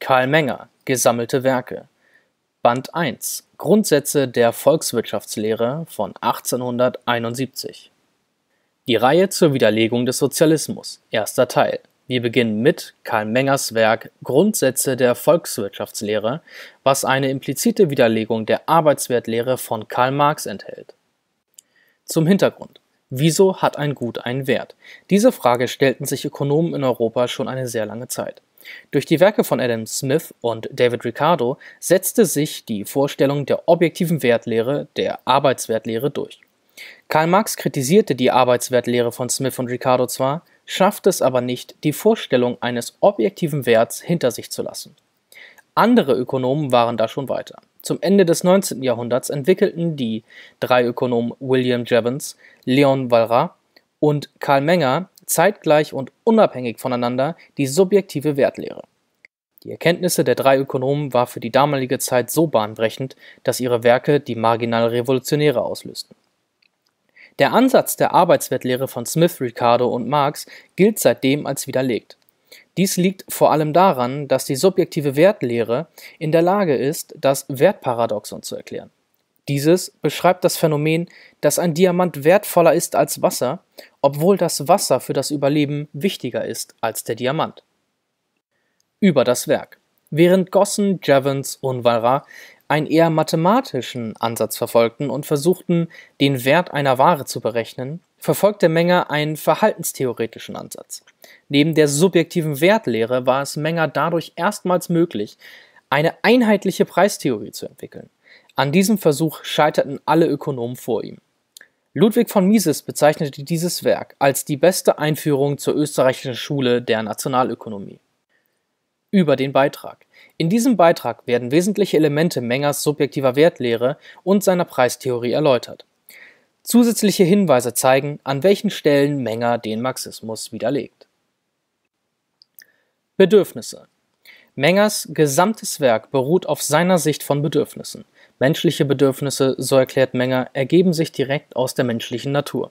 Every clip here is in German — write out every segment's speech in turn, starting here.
Karl Menger, Gesammelte Werke. Band 1, Grundsätze der Volkswirtschaftslehre von 1871. Die Reihe zur Widerlegung des Sozialismus, erster Teil. Wir beginnen mit Karl Mengers Werk Grundsätze der Volkswirtschaftslehre, was eine implizite Widerlegung der Arbeitswertlehre von Karl Marx enthält. Zum Hintergrund. Wieso hat ein Gut einen Wert? Diese Frage stellten sich Ökonomen in Europa schon eine sehr lange Zeit. Durch die Werke von Adam Smith und David Ricardo setzte sich die Vorstellung der objektiven Wertlehre, der Arbeitswertlehre, durch. Karl Marx kritisierte die Arbeitswertlehre von Smith und Ricardo zwar, schaffte es aber nicht, die Vorstellung eines objektiven Werts hinter sich zu lassen. Andere Ökonomen waren da schon weiter. Zum Ende des 19. Jahrhunderts entwickelten die drei Ökonomen William Jevons, Leon Walras und Karl Menger zeitgleich und unabhängig voneinander die subjektive Wertlehre. Die Erkenntnisse der drei Ökonomen war für die damalige Zeit so bahnbrechend, dass ihre Werke die marginal Revolutionäre auslösten. Der Ansatz der Arbeitswertlehre von Smith, Ricardo und Marx gilt seitdem als widerlegt. Dies liegt vor allem daran, dass die subjektive Wertlehre in der Lage ist, das Wertparadoxon zu erklären. Dieses beschreibt das Phänomen, dass ein Diamant wertvoller ist als Wasser, obwohl das Wasser für das Überleben wichtiger ist als der Diamant. Über das Werk. Während Gossen, Jevons und Valras einen eher mathematischen Ansatz verfolgten und versuchten, den Wert einer Ware zu berechnen, verfolgte Menger einen verhaltenstheoretischen Ansatz. Neben der subjektiven Wertlehre war es Menger dadurch erstmals möglich, eine einheitliche Preistheorie zu entwickeln. An diesem Versuch scheiterten alle Ökonomen vor ihm. Ludwig von Mises bezeichnete dieses Werk als die beste Einführung zur österreichischen Schule der Nationalökonomie. Über den Beitrag. In diesem Beitrag werden wesentliche Elemente Mengers subjektiver Wertlehre und seiner Preistheorie erläutert. Zusätzliche Hinweise zeigen, an welchen Stellen Menger den Marxismus widerlegt. Bedürfnisse Mengers gesamtes Werk beruht auf seiner Sicht von Bedürfnissen. Menschliche Bedürfnisse, so erklärt Menger, ergeben sich direkt aus der menschlichen Natur.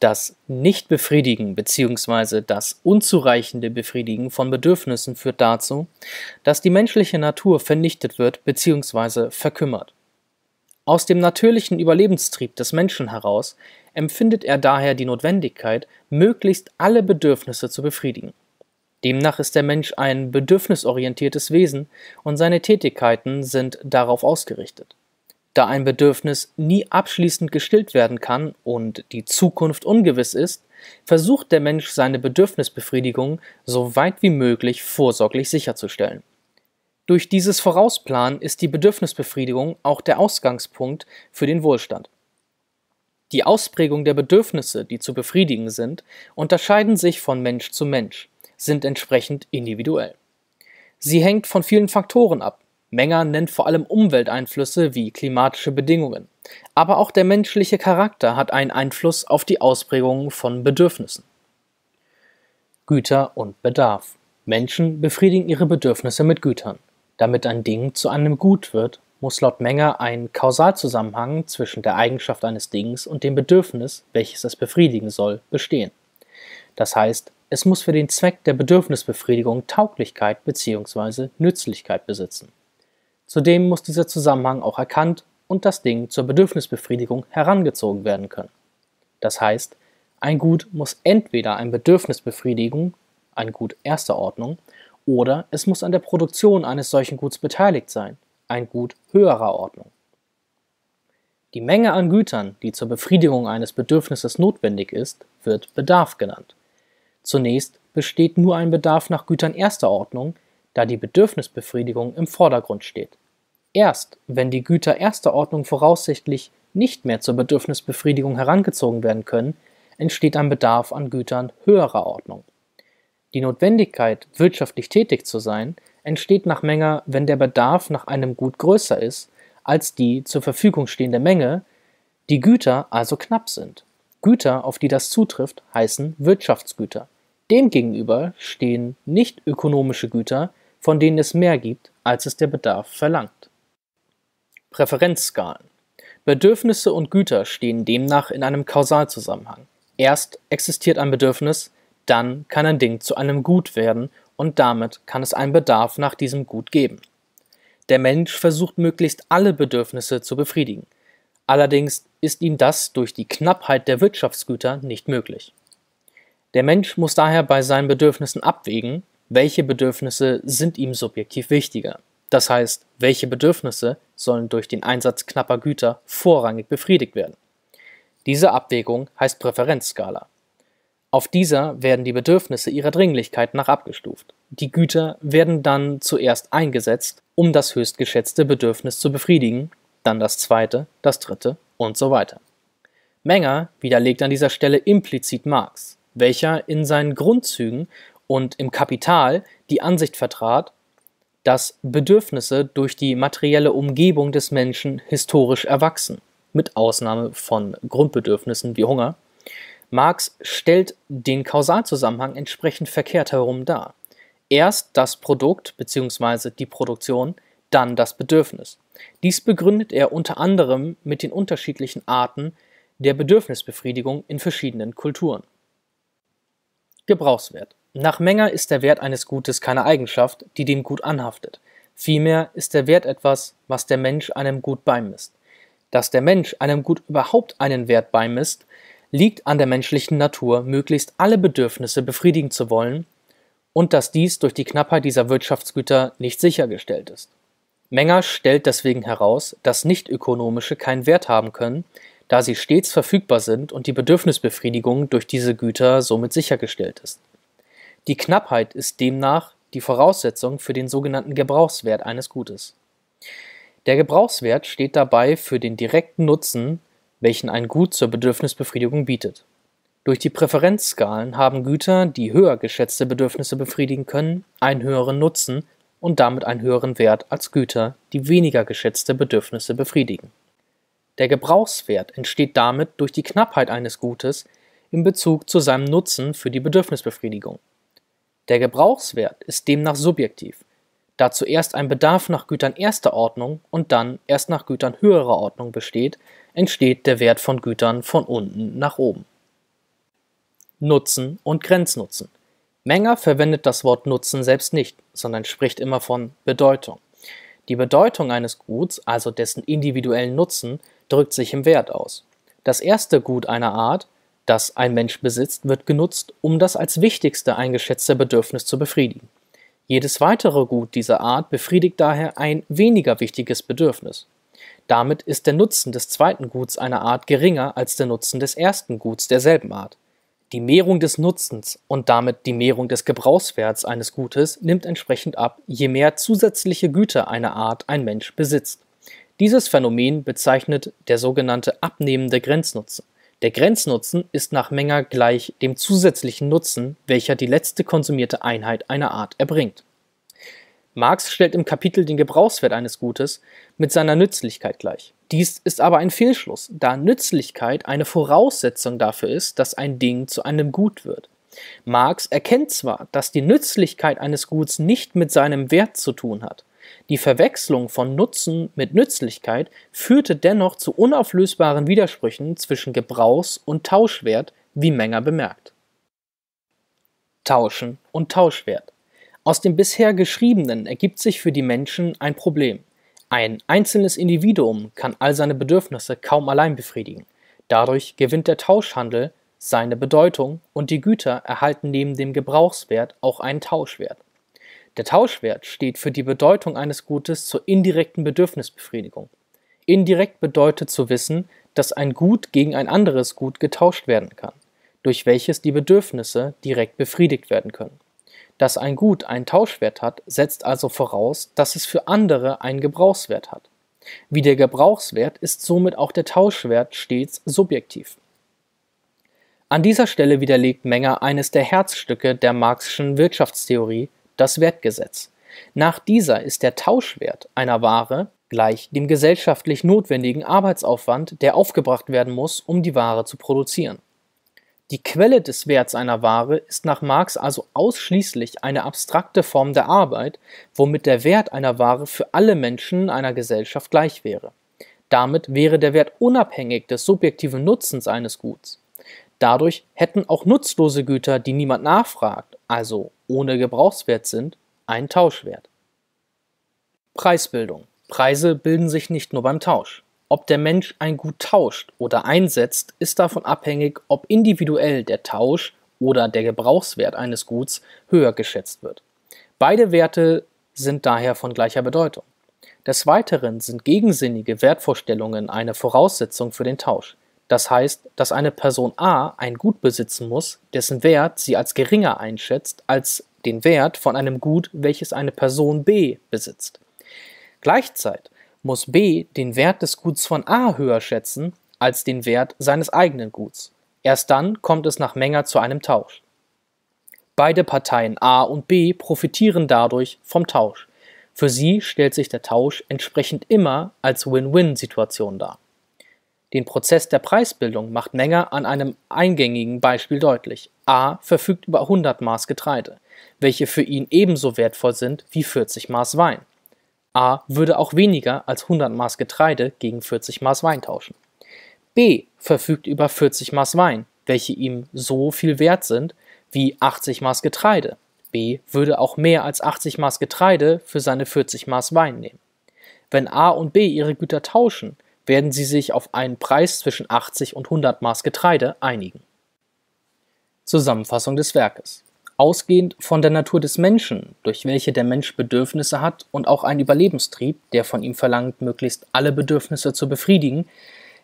Das Nichtbefriedigen bzw. das unzureichende Befriedigen von Bedürfnissen führt dazu, dass die menschliche Natur vernichtet wird bzw. verkümmert. Aus dem natürlichen Überlebenstrieb des Menschen heraus empfindet er daher die Notwendigkeit, möglichst alle Bedürfnisse zu befriedigen. Demnach ist der Mensch ein bedürfnisorientiertes Wesen und seine Tätigkeiten sind darauf ausgerichtet. Da ein Bedürfnis nie abschließend gestillt werden kann und die Zukunft ungewiss ist, versucht der Mensch seine Bedürfnisbefriedigung so weit wie möglich vorsorglich sicherzustellen durch dieses Vorausplanen ist die Bedürfnisbefriedigung auch der Ausgangspunkt für den Wohlstand. Die Ausprägung der Bedürfnisse, die zu befriedigen sind, unterscheiden sich von Mensch zu Mensch, sind entsprechend individuell. Sie hängt von vielen Faktoren ab. Menger nennt vor allem Umwelteinflüsse wie klimatische Bedingungen. Aber auch der menschliche Charakter hat einen Einfluss auf die Ausprägung von Bedürfnissen. Güter und Bedarf. Menschen befriedigen ihre Bedürfnisse mit Gütern. Damit ein Ding zu einem Gut wird, muss laut Menger ein Kausalzusammenhang zwischen der Eigenschaft eines Dings und dem Bedürfnis, welches es befriedigen soll, bestehen. Das heißt, es muss für den Zweck der Bedürfnisbefriedigung Tauglichkeit bzw. Nützlichkeit besitzen. Zudem muss dieser Zusammenhang auch erkannt und das Ding zur Bedürfnisbefriedigung herangezogen werden können. Das heißt, ein Gut muss entweder ein Bedürfnis befriedigen, ein Gut erster Ordnung, oder es muss an der Produktion eines solchen Guts beteiligt sein, ein Gut höherer Ordnung. Die Menge an Gütern, die zur Befriedigung eines Bedürfnisses notwendig ist, wird Bedarf genannt. Zunächst besteht nur ein Bedarf nach Gütern erster Ordnung, da die Bedürfnisbefriedigung im Vordergrund steht. Erst wenn die Güter erster Ordnung voraussichtlich nicht mehr zur Bedürfnisbefriedigung herangezogen werden können, entsteht ein Bedarf an Gütern höherer Ordnung. Die Notwendigkeit, wirtschaftlich tätig zu sein, entsteht nach Menge, wenn der Bedarf nach einem Gut größer ist als die zur Verfügung stehende Menge, die Güter also knapp sind. Güter, auf die das zutrifft, heißen Wirtschaftsgüter. Demgegenüber stehen nicht ökonomische Güter, von denen es mehr gibt, als es der Bedarf verlangt. Präferenzskalen. Bedürfnisse und Güter stehen demnach in einem Kausalzusammenhang. Erst existiert ein Bedürfnis, dann kann ein Ding zu einem Gut werden und damit kann es einen Bedarf nach diesem Gut geben. Der Mensch versucht möglichst alle Bedürfnisse zu befriedigen. Allerdings ist ihm das durch die Knappheit der Wirtschaftsgüter nicht möglich. Der Mensch muss daher bei seinen Bedürfnissen abwägen, welche Bedürfnisse sind ihm subjektiv wichtiger. Das heißt, welche Bedürfnisse sollen durch den Einsatz knapper Güter vorrangig befriedigt werden. Diese Abwägung heißt Präferenzskala. Auf dieser werden die Bedürfnisse ihrer Dringlichkeit nach abgestuft. Die Güter werden dann zuerst eingesetzt, um das höchstgeschätzte Bedürfnis zu befriedigen, dann das zweite, das dritte und so weiter. Menger widerlegt an dieser Stelle implizit Marx, welcher in seinen Grundzügen und im Kapital die Ansicht vertrat, dass Bedürfnisse durch die materielle Umgebung des Menschen historisch erwachsen, mit Ausnahme von Grundbedürfnissen wie Hunger, Marx stellt den Kausalzusammenhang entsprechend verkehrt herum dar. Erst das Produkt bzw. die Produktion, dann das Bedürfnis. Dies begründet er unter anderem mit den unterschiedlichen Arten der Bedürfnisbefriedigung in verschiedenen Kulturen. Gebrauchswert. Nach Menger ist der Wert eines Gutes keine Eigenschaft, die dem Gut anhaftet. Vielmehr ist der Wert etwas, was der Mensch einem Gut beimisst. Dass der Mensch einem Gut überhaupt einen Wert beimisst, liegt an der menschlichen Natur, möglichst alle Bedürfnisse befriedigen zu wollen und dass dies durch die Knappheit dieser Wirtschaftsgüter nicht sichergestellt ist. Menger stellt deswegen heraus, dass nicht-ökonomische keinen Wert haben können, da sie stets verfügbar sind und die Bedürfnisbefriedigung durch diese Güter somit sichergestellt ist. Die Knappheit ist demnach die Voraussetzung für den sogenannten Gebrauchswert eines Gutes. Der Gebrauchswert steht dabei für den direkten Nutzen, welchen ein Gut zur Bedürfnisbefriedigung bietet. Durch die Präferenzskalen haben Güter, die höher geschätzte Bedürfnisse befriedigen können, einen höheren Nutzen und damit einen höheren Wert als Güter, die weniger geschätzte Bedürfnisse befriedigen. Der Gebrauchswert entsteht damit durch die Knappheit eines Gutes in Bezug zu seinem Nutzen für die Bedürfnisbefriedigung. Der Gebrauchswert ist demnach subjektiv, da zuerst ein Bedarf nach Gütern erster Ordnung und dann erst nach Gütern höherer Ordnung besteht, entsteht der Wert von Gütern von unten nach oben. Nutzen und Grenznutzen. Menger verwendet das Wort Nutzen selbst nicht, sondern spricht immer von Bedeutung. Die Bedeutung eines Guts, also dessen individuellen Nutzen, drückt sich im Wert aus. Das erste Gut einer Art, das ein Mensch besitzt, wird genutzt, um das als wichtigste eingeschätzte Bedürfnis zu befriedigen. Jedes weitere Gut dieser Art befriedigt daher ein weniger wichtiges Bedürfnis. Damit ist der Nutzen des zweiten Guts einer Art geringer als der Nutzen des ersten Guts derselben Art. Die Mehrung des Nutzens und damit die Mehrung des Gebrauchswerts eines Gutes nimmt entsprechend ab, je mehr zusätzliche Güter einer Art ein Mensch besitzt. Dieses Phänomen bezeichnet der sogenannte abnehmende Grenznutzen. Der Grenznutzen ist nach Menger gleich dem zusätzlichen Nutzen, welcher die letzte konsumierte Einheit einer Art erbringt. Marx stellt im Kapitel den Gebrauchswert eines Gutes mit seiner Nützlichkeit gleich. Dies ist aber ein Fehlschluss, da Nützlichkeit eine Voraussetzung dafür ist, dass ein Ding zu einem Gut wird. Marx erkennt zwar, dass die Nützlichkeit eines Guts nicht mit seinem Wert zu tun hat. Die Verwechslung von Nutzen mit Nützlichkeit führte dennoch zu unauflösbaren Widersprüchen zwischen Gebrauchs- und Tauschwert, wie Menger bemerkt. Tauschen und Tauschwert aus dem bisher Geschriebenen ergibt sich für die Menschen ein Problem. Ein einzelnes Individuum kann all seine Bedürfnisse kaum allein befriedigen. Dadurch gewinnt der Tauschhandel seine Bedeutung und die Güter erhalten neben dem Gebrauchswert auch einen Tauschwert. Der Tauschwert steht für die Bedeutung eines Gutes zur indirekten Bedürfnisbefriedigung. Indirekt bedeutet zu wissen, dass ein Gut gegen ein anderes Gut getauscht werden kann, durch welches die Bedürfnisse direkt befriedigt werden können. Dass ein Gut einen Tauschwert hat, setzt also voraus, dass es für andere einen Gebrauchswert hat. Wie der Gebrauchswert ist somit auch der Tauschwert stets subjektiv. An dieser Stelle widerlegt Menger eines der Herzstücke der Marxischen Wirtschaftstheorie, das Wertgesetz. Nach dieser ist der Tauschwert einer Ware gleich dem gesellschaftlich notwendigen Arbeitsaufwand, der aufgebracht werden muss, um die Ware zu produzieren die Quelle des Werts einer Ware ist nach Marx also ausschließlich eine abstrakte Form der Arbeit, womit der Wert einer Ware für alle Menschen einer Gesellschaft gleich wäre. Damit wäre der Wert unabhängig des subjektiven Nutzens eines Guts. Dadurch hätten auch nutzlose Güter, die niemand nachfragt, also ohne Gebrauchswert sind, einen Tauschwert. Preisbildung. Preise bilden sich nicht nur beim Tausch. Ob der Mensch ein Gut tauscht oder einsetzt, ist davon abhängig, ob individuell der Tausch oder der Gebrauchswert eines Guts höher geschätzt wird. Beide Werte sind daher von gleicher Bedeutung. Des Weiteren sind gegensinnige Wertvorstellungen eine Voraussetzung für den Tausch. Das heißt, dass eine Person A ein Gut besitzen muss, dessen Wert sie als geringer einschätzt als den Wert von einem Gut, welches eine Person B besitzt. Gleichzeitig muss B den Wert des Guts von A höher schätzen als den Wert seines eigenen Guts. Erst dann kommt es nach Menger zu einem Tausch. Beide Parteien A und B profitieren dadurch vom Tausch. Für sie stellt sich der Tausch entsprechend immer als Win-Win-Situation dar. Den Prozess der Preisbildung macht Menger an einem eingängigen Beispiel deutlich. A verfügt über 100 Maß Getreide, welche für ihn ebenso wertvoll sind wie 40 Maß Wein. A würde auch weniger als 100 Maß Getreide gegen 40 Maß Wein tauschen. B verfügt über 40 Maß Wein, welche ihm so viel wert sind wie 80 Maß Getreide. B würde auch mehr als 80 Maß Getreide für seine 40 Maß Wein nehmen. Wenn A und B ihre Güter tauschen, werden sie sich auf einen Preis zwischen 80 und 100 Maß Getreide einigen. Zusammenfassung des Werkes ausgehend von der Natur des Menschen, durch welche der Mensch Bedürfnisse hat und auch einen Überlebenstrieb, der von ihm verlangt, möglichst alle Bedürfnisse zu befriedigen,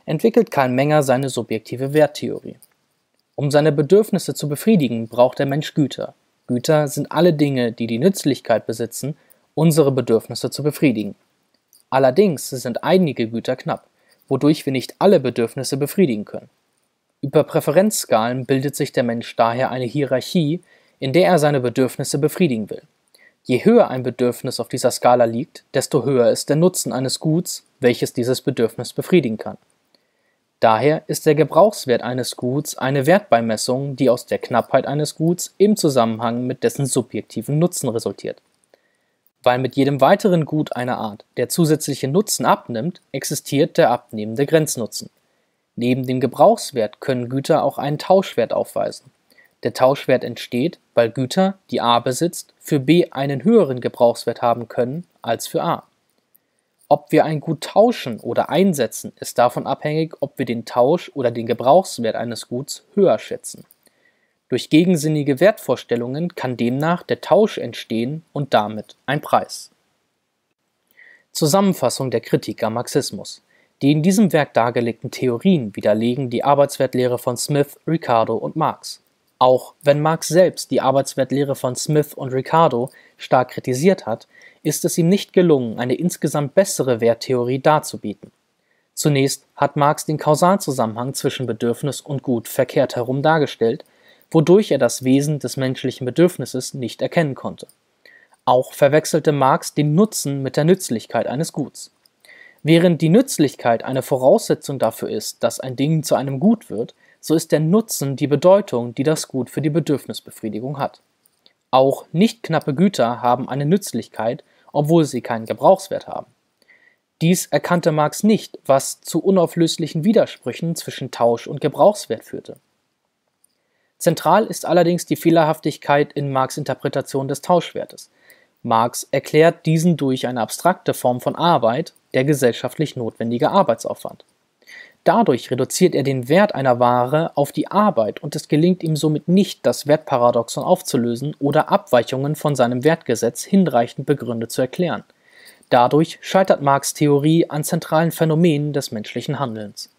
entwickelt Karl Menger seine subjektive Werttheorie. Um seine Bedürfnisse zu befriedigen, braucht der Mensch Güter. Güter sind alle Dinge, die die Nützlichkeit besitzen, unsere Bedürfnisse zu befriedigen. Allerdings sind einige Güter knapp, wodurch wir nicht alle Bedürfnisse befriedigen können. Über Präferenzskalen bildet sich der Mensch daher eine Hierarchie, in der er seine Bedürfnisse befriedigen will. Je höher ein Bedürfnis auf dieser Skala liegt, desto höher ist der Nutzen eines Guts, welches dieses Bedürfnis befriedigen kann. Daher ist der Gebrauchswert eines Guts eine Wertbeimessung, die aus der Knappheit eines Guts im Zusammenhang mit dessen subjektiven Nutzen resultiert. Weil mit jedem weiteren Gut einer Art der zusätzliche Nutzen abnimmt, existiert der abnehmende Grenznutzen. Neben dem Gebrauchswert können Güter auch einen Tauschwert aufweisen. Der Tauschwert entsteht, weil Güter, die A besitzt, für B einen höheren Gebrauchswert haben können als für A. Ob wir ein Gut tauschen oder einsetzen, ist davon abhängig, ob wir den Tausch oder den Gebrauchswert eines Guts höher schätzen. Durch gegensinnige Wertvorstellungen kann demnach der Tausch entstehen und damit ein Preis. Zusammenfassung der Kritiker Marxismus. Die in diesem Werk dargelegten Theorien widerlegen die Arbeitswertlehre von Smith, Ricardo und Marx. Auch wenn Marx selbst die Arbeitswertlehre von Smith und Ricardo stark kritisiert hat, ist es ihm nicht gelungen, eine insgesamt bessere Werttheorie darzubieten. Zunächst hat Marx den Kausalzusammenhang zwischen Bedürfnis und Gut verkehrt herum dargestellt, wodurch er das Wesen des menschlichen Bedürfnisses nicht erkennen konnte. Auch verwechselte Marx den Nutzen mit der Nützlichkeit eines Guts. Während die Nützlichkeit eine Voraussetzung dafür ist, dass ein Ding zu einem Gut wird so ist der Nutzen die Bedeutung, die das Gut für die Bedürfnisbefriedigung hat. Auch nicht knappe Güter haben eine Nützlichkeit, obwohl sie keinen Gebrauchswert haben. Dies erkannte Marx nicht, was zu unauflöslichen Widersprüchen zwischen Tausch und Gebrauchswert führte. Zentral ist allerdings die Fehlerhaftigkeit in Marx Interpretation des Tauschwertes. Marx erklärt diesen durch eine abstrakte Form von Arbeit, der gesellschaftlich notwendige Arbeitsaufwand dadurch reduziert er den Wert einer Ware auf die Arbeit und es gelingt ihm somit nicht, das Wertparadoxon aufzulösen oder Abweichungen von seinem Wertgesetz hinreichend begründet zu erklären. Dadurch scheitert Marx Theorie an zentralen Phänomenen des menschlichen Handelns